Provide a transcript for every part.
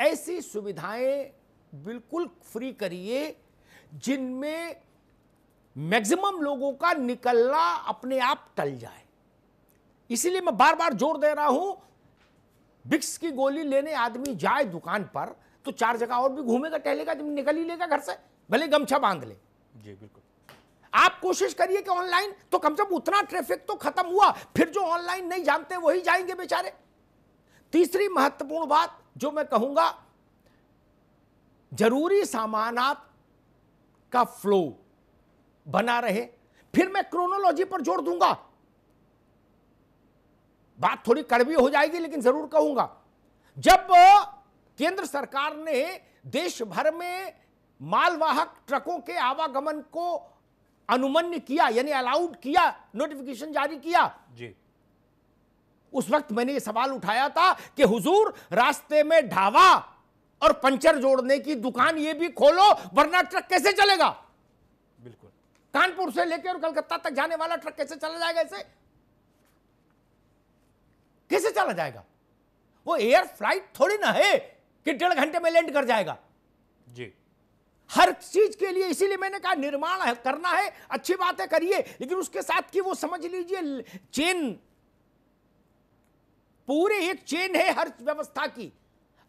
ऐसी सुविधाएं बिल्कुल फ्री करिए जिनमें मैक्सिमम लोगों का निकलना अपने आप टल जाए इसीलिए मैं बार बार जोर दे रहा हूं बिक्स की गोली लेने आदमी जाए दुकान पर तो चार जगह और भी घूमेगा टहलेगा जब निकल ही लेगा घर से भले गमछा बांध ले जी बिल्कुल आप कोशिश करिए कि ऑनलाइन तो कम से कम उतना ट्रैफिक तो खत्म हुआ फिर जो ऑनलाइन नहीं जानते वही जाएंगे बेचारे तीसरी महत्वपूर्ण बात जो मैं कहूंगा जरूरी सामान का फ्लो बना रहे फिर मैं क्रोनोलॉजी पर जोर दूंगा बात थोड़ी कड़वी हो जाएगी लेकिन जरूर कहूंगा जब केंद्र सरकार ने देश भर में मालवाहक ट्रकों के आवागमन को अनुमन्य किया यानी अलाउड किया नोटिफिकेशन जारी किया जी उस वक्त मैंने ये सवाल उठाया था कि हुजूर रास्ते में ढावा और पंचर जोड़ने की दुकान ये भी खोलो वरना ट्रक कैसे चलेगा बिल्कुल कानपुर से लेकर और कलकत्ता तक जाने वाला ट्रक कैसे चला जाएगा इसे कैसे चला जाएगा वो एयर फ्लाइट थोड़ी ना है कि डेढ़ घंटे में लैंड कर जाएगा जी हर चीज के लिए इसीलिए मैंने कहा निर्माण करना है अच्छी बात है करिए लेकिन उसके साथ की वो समझ लीजिए चेन पूरे एक चेन है हर व्यवस्था की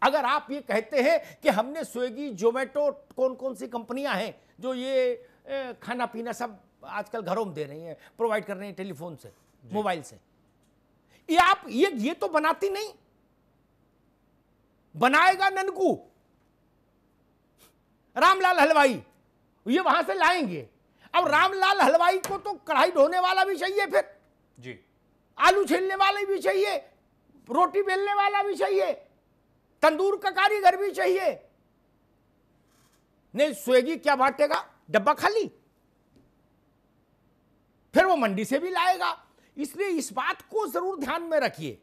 अगर आप ये कहते हैं कि हमने स्विगी जोमेटो कौन कौन सी कंपनियां हैं जो ये खाना पीना सब आजकल घरों में दे रही हैं प्रोवाइड कर रही हैं टेलीफोन से मोबाइल से ये आप ये ये तो बनाती नहीं बनाएगा ननकू रामलाल हलवाई ये वहां से लाएंगे अब रामलाल हलवाई को तो कढ़ाई ढोने वाला भी चाहिए फिर जी आलू छीलने वाले भी चाहिए रोटी बेलने वाला भी चाहिए तंदूर का कारीगर भी चाहिए नहीं स्वेगी क्या बांटेगा डब्बा खाली फिर वो मंडी से भी लाएगा इसलिए इस बात को जरूर ध्यान में रखिए